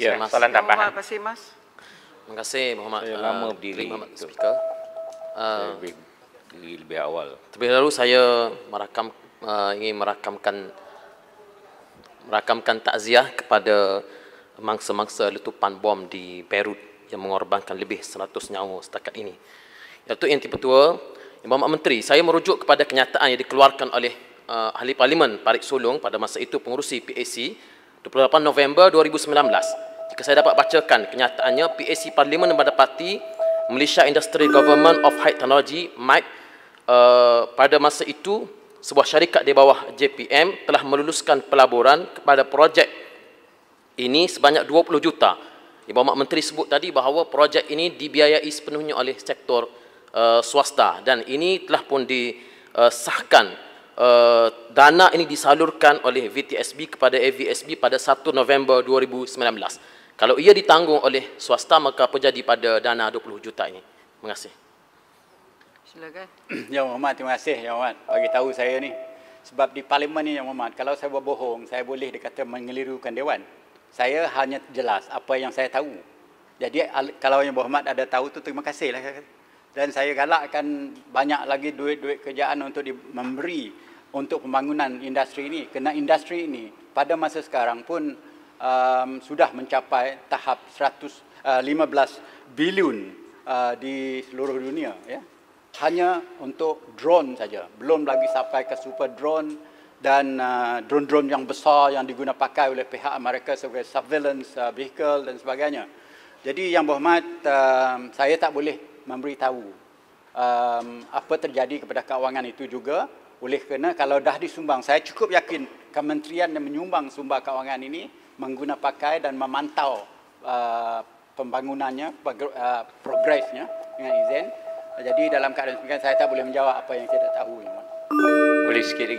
Ya, yeah, mas. soalan tambahan. Terima kasih, Mas. Terima kasih, Muhammad. Saya eh, lama uh, berdiri. Terima Speaker. Uh, eh, lebih, lebih, lebih awal. Terlebih dahulu, saya merakam, uh, ingin merakamkan merakamkan takziah kepada mangsa-mangsa letupan bom di Beirut yang mengorbankan lebih 100 nyawa setakat ini. Iaitu yang tipe-tua, Yang Muhammad Menteri, saya merujuk kepada kenyataan yang dikeluarkan oleh Ahli Parlimen Parik Sulung pada masa itu pengurusi PAC 28 November 2019 jika saya dapat bacakan kenyataannya PAC Parlimen mendapati Malaysia Industry Government of High Technology MIT uh, eh, pada masa itu sebuah syarikat di bawah JPM telah meluluskan pelaburan kepada projek ini sebanyak 20 juta. Di Mak Menteri sebut tadi bahawa projek ini dibiayai sepenuhnya oleh sektor uh, swasta dan ini telah pun disahkan eh, uh, dana ini disalurkan oleh VTSB kepada AVSB pada 1 November 2019. Kalau ia ditanggung oleh swasta maka apa jadi pada dana 20 juta ini? Terima kasih. Silakan. Yang Muhammad, terima kasih Yang Muhammad bagi tahu saya ni. Sebab di parlimen ni Yang Muhammad, kalau saya buat bohong, saya boleh dikata mengelirukan dewan. Saya hanya jelas apa yang saya tahu. Jadi kalau Yang Muhammad ada tahu tu terima kasihlah. Dan saya galakkan banyak lagi duit-duit kerjaan untuk di memberi untuk pembangunan industri ini. Kena industri ini pada masa sekarang pun um, sudah mencapai tahap 115 uh, bilion uh, di seluruh dunia ya hanya untuk drone saja belum lagi sampai ke super drone dan uh, drone-drone yang besar yang pakai oleh pihak Amerika sebagai surveillance uh, vehicle dan sebagainya. Jadi yang berhormat uh, saya tak boleh memberitahu um, apa terjadi kepada kawangan itu juga oleh kerana kalau dah disumbang saya cukup yakin kementerian yang menyumbang sumbang kawangan ini mengguna pakai dan memantau uh, pembangunannya, uh, progresnya dengan izin. Jadi dalam keadaan saya tak boleh menjawab apa yang saya tak tahu. Boleh sikit lagi.